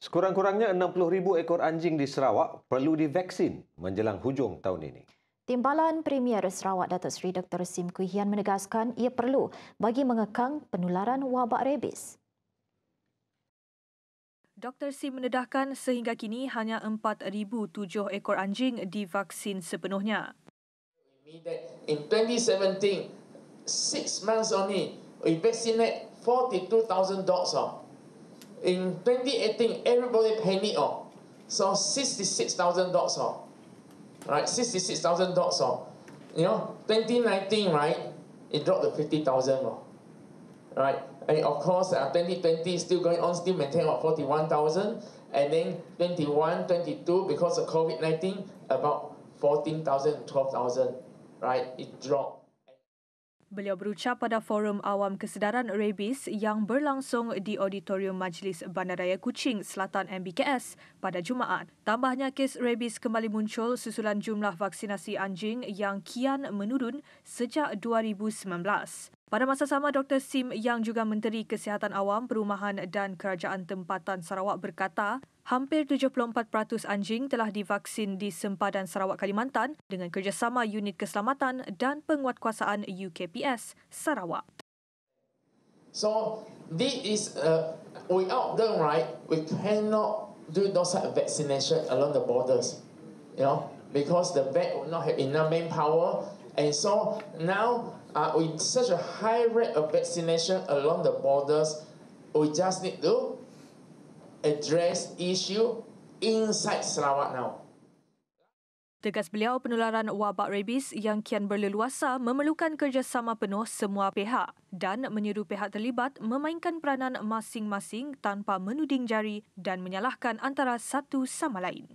Sekurang-kurangnya 60,000 ekor anjing di Sarawak perlu divaksin menjelang hujung tahun ini. Timbalan Premier Sarawak Datuk Seri Dr. Sim Kui Hian menegaskan ia perlu bagi mengekang penularan wabak rabies. Dr. Sim menedahkan sehingga kini hanya 4,007 ekor anjing divaksin sepenuhnya. In 2017, six months only, we vaccinate 42,000 dogs. Oh. In 2018, everybody paid me off. So 66,000 dogs off. Right, 66,000 dogs off. You know, 2019, right, it dropped to 50,000 off. Right, and of course, uh, 2020 is still going on, still maintain about 41,000. And then 21, 22, because of COVID-19, about 14,000, 12,000, right, it dropped. Beliau berucap pada forum awam kesedaran rabies yang berlangsung di auditorium Majlis Bandaraya Kuching Selatan MBKS pada Jumaat. Tambahnya kes rabies kembali muncul susulan jumlah vaksinasi anjing yang kian menurun sejak 2019. Pada masa sama, Dr. Sim yang juga Menteri Kesihatan Awam, Perumahan dan Kerajaan Tempatan Sarawak berkata, hampir 74% anjing telah divaksin di Sempadan Sarawak Kalimantan dengan kerjasama Unit Keselamatan dan Penguatkuasaan UKPS Sarawak. So, this is uh, without them, right? We cannot do those type of vaccination along the borders, you know, because the vet would not have enough manpower And so now, uh, with such a high rate of vaccination along the borders, we just need to address issue inside Sarawak now. Tegas beliau, penularan wabak rabies yang kian berleluasa memerlukan kerjasama penuh semua pihak dan menyeru pihak terlibat memainkan peranan masing-masing tanpa menuding jari dan menyalahkan antara satu sama lain.